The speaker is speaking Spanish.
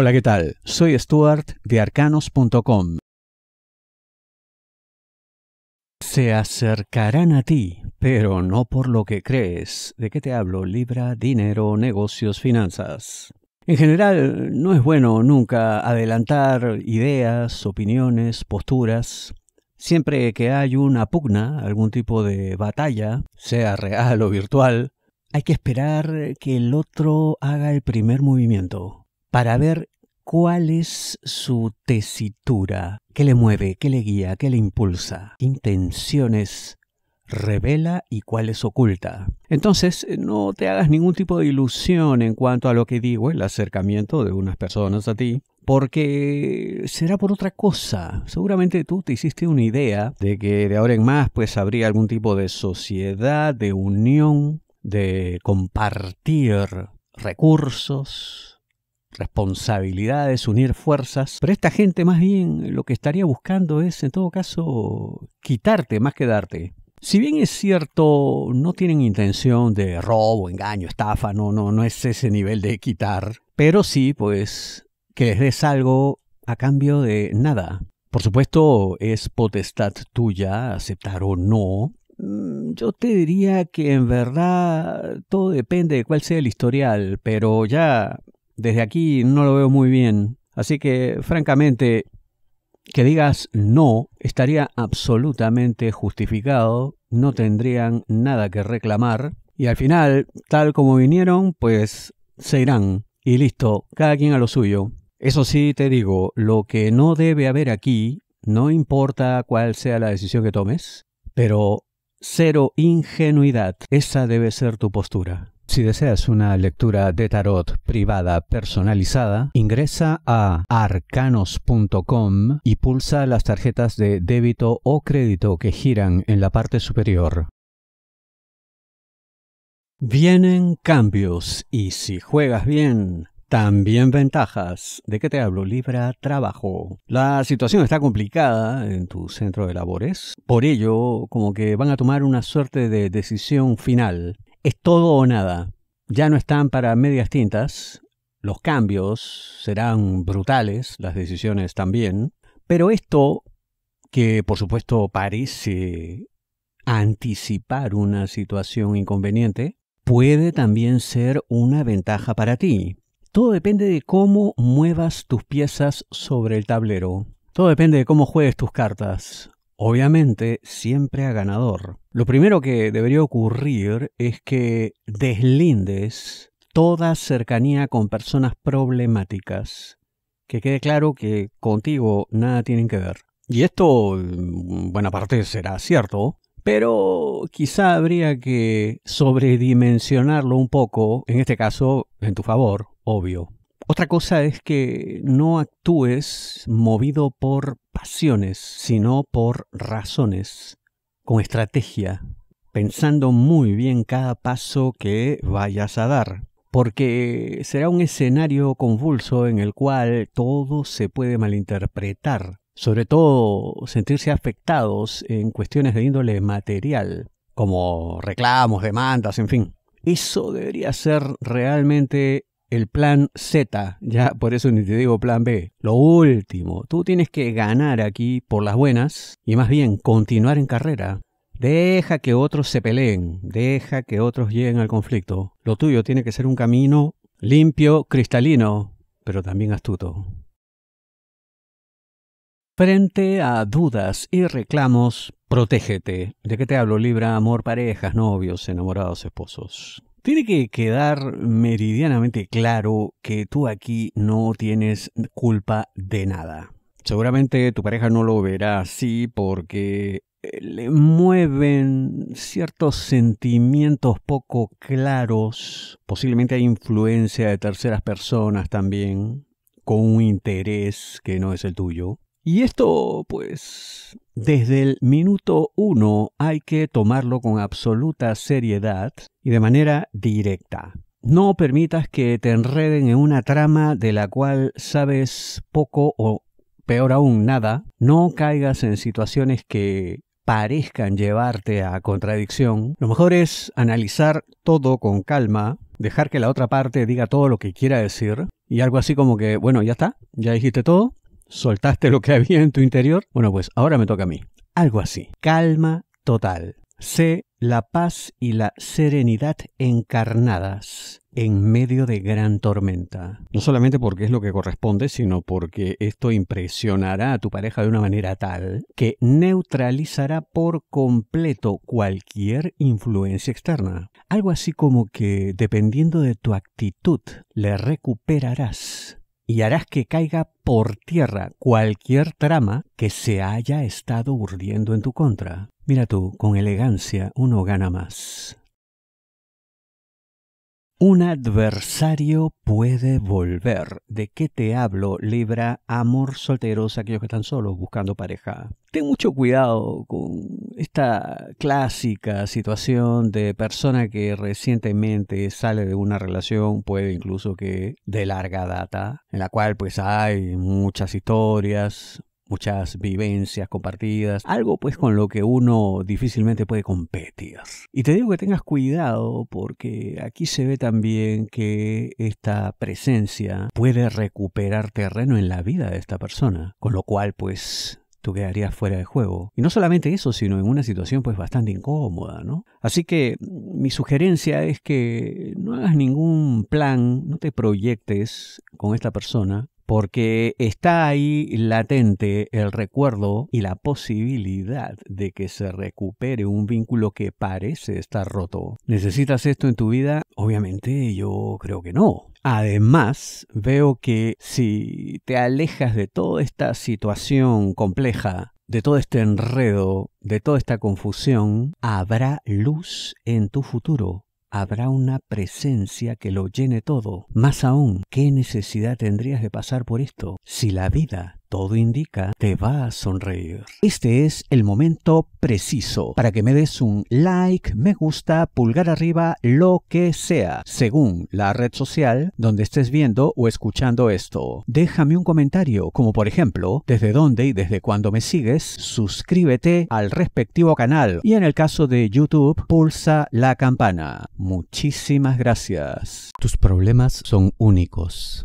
Hola, ¿qué tal? Soy Stuart de arcanos.com. Se acercarán a ti, pero no por lo que crees. ¿De qué te hablo? Libra, dinero, negocios, finanzas. En general, no es bueno nunca adelantar ideas, opiniones, posturas. Siempre que hay una pugna, algún tipo de batalla, sea real o virtual, hay que esperar que el otro haga el primer movimiento para ver cuál es su tesitura, qué le mueve, qué le guía, qué le impulsa, qué intenciones revela y cuáles oculta. Entonces, no te hagas ningún tipo de ilusión en cuanto a lo que digo, el acercamiento de unas personas a ti, porque será por otra cosa. Seguramente tú te hiciste una idea de que de ahora en más pues habría algún tipo de sociedad, de unión, de compartir recursos, responsabilidades, unir fuerzas, pero esta gente más bien lo que estaría buscando es, en todo caso, quitarte más que darte. Si bien es cierto, no tienen intención de robo, engaño, estafa, no, no, no es ese nivel de quitar, pero sí, pues, que les des algo a cambio de nada. Por supuesto, es potestad tuya aceptar o no. Mm, yo te diría que en verdad todo depende de cuál sea el historial, pero ya desde aquí no lo veo muy bien. Así que, francamente, que digas no estaría absolutamente justificado, no tendrían nada que reclamar y al final, tal como vinieron, pues se irán y listo, cada quien a lo suyo. Eso sí te digo, lo que no debe haber aquí, no importa cuál sea la decisión que tomes, pero cero ingenuidad, esa debe ser tu postura. Si deseas una lectura de tarot privada personalizada, ingresa a arcanos.com y pulsa las tarjetas de débito o crédito que giran en la parte superior. Vienen cambios y si juegas bien, también ventajas. ¿De qué te hablo? Libra Trabajo. La situación está complicada en tu centro de labores. Por ello, como que van a tomar una suerte de decisión final. Es todo o nada. Ya no están para medias tintas. Los cambios serán brutales, las decisiones también. Pero esto, que por supuesto parece anticipar una situación inconveniente, puede también ser una ventaja para ti. Todo depende de cómo muevas tus piezas sobre el tablero. Todo depende de cómo juegues tus cartas obviamente siempre a ganador. Lo primero que debería ocurrir es que deslindes toda cercanía con personas problemáticas. Que quede claro que contigo nada tienen que ver. Y esto, mm, buena parte, será cierto, pero quizá habría que sobredimensionarlo un poco, en este caso, en tu favor, obvio. Otra cosa es que no actúes movido por pasiones, sino por razones, con estrategia, pensando muy bien cada paso que vayas a dar, porque será un escenario convulso en el cual todo se puede malinterpretar, sobre todo sentirse afectados en cuestiones de índole material, como reclamos, demandas, en fin. Eso debería ser realmente el plan Z, ya por eso ni te digo plan B, lo último, tú tienes que ganar aquí por las buenas y más bien continuar en carrera. Deja que otros se peleen, deja que otros lleguen al conflicto. Lo tuyo tiene que ser un camino limpio, cristalino, pero también astuto. Frente a dudas y reclamos, protégete. ¿De qué te hablo? Libra, amor, parejas, novios, enamorados, esposos. Tiene que quedar meridianamente claro que tú aquí no tienes culpa de nada. Seguramente tu pareja no lo verá así porque eh, le mueven ciertos sentimientos poco claros, posiblemente hay influencia de terceras personas también, con un interés que no es el tuyo. Y esto, pues, desde el minuto uno hay que tomarlo con absoluta seriedad y de manera directa. No permitas que te enreden en una trama de la cual sabes poco o peor aún nada. No caigas en situaciones que parezcan llevarte a contradicción. Lo mejor es analizar todo con calma, dejar que la otra parte diga todo lo que quiera decir y algo así como que, bueno, ya está, ya dijiste todo, soltaste lo que había en tu interior, bueno, pues ahora me toca a mí. Algo así. Calma total. Sé la paz y la serenidad encarnadas en medio de gran tormenta. No solamente porque es lo que corresponde, sino porque esto impresionará a tu pareja de una manera tal que neutralizará por completo cualquier influencia externa. Algo así como que, dependiendo de tu actitud, le recuperarás y harás que caiga por tierra cualquier trama que se haya estado urdiendo en tu contra. Mira tú, con elegancia uno gana más. Un adversario puede volver. ¿De qué te hablo? Libra Amor Solteros, aquellos que están solos buscando pareja. Ten mucho cuidado con esta clásica situación de persona que recientemente sale de una relación, puede incluso que de larga data, en la cual pues hay muchas historias, muchas vivencias compartidas, algo pues con lo que uno difícilmente puede competir. Y te digo que tengas cuidado porque aquí se ve también que esta presencia puede recuperar terreno en la vida de esta persona, con lo cual pues tú quedarías fuera de juego. Y no solamente eso, sino en una situación pues bastante incómoda, ¿no? Así que mi sugerencia es que no hagas ningún plan, no te proyectes con esta persona porque está ahí latente el recuerdo y la posibilidad de que se recupere un vínculo que parece estar roto. ¿Necesitas esto en tu vida? Obviamente yo creo que no. Además, veo que si te alejas de toda esta situación compleja, de todo este enredo, de toda esta confusión, habrá luz en tu futuro habrá una presencia que lo llene todo. Más aún, ¿qué necesidad tendrías de pasar por esto? Si la vida todo indica, te va a sonreír. Este es el momento preciso para que me des un like, me gusta, pulgar arriba, lo que sea, según la red social donde estés viendo o escuchando esto. Déjame un comentario, como por ejemplo, desde dónde y desde cuándo me sigues, suscríbete al respectivo canal y en el caso de YouTube, pulsa la campana. Muchísimas gracias. Tus problemas son únicos.